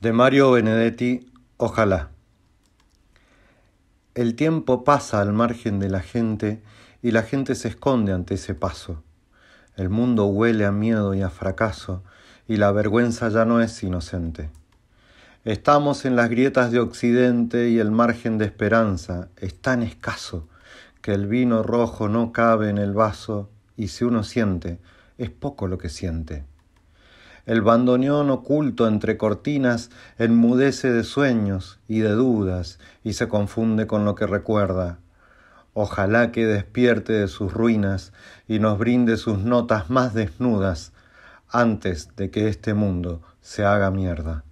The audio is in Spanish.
de Mario Benedetti, Ojalá. El tiempo pasa al margen de la gente y la gente se esconde ante ese paso. El mundo huele a miedo y a fracaso y la vergüenza ya no es inocente. Estamos en las grietas de Occidente y el margen de esperanza es tan escaso que el vino rojo no cabe en el vaso y si uno siente, es poco lo que siente. El bandoneón oculto entre cortinas enmudece de sueños y de dudas y se confunde con lo que recuerda. Ojalá que despierte de sus ruinas y nos brinde sus notas más desnudas antes de que este mundo se haga mierda.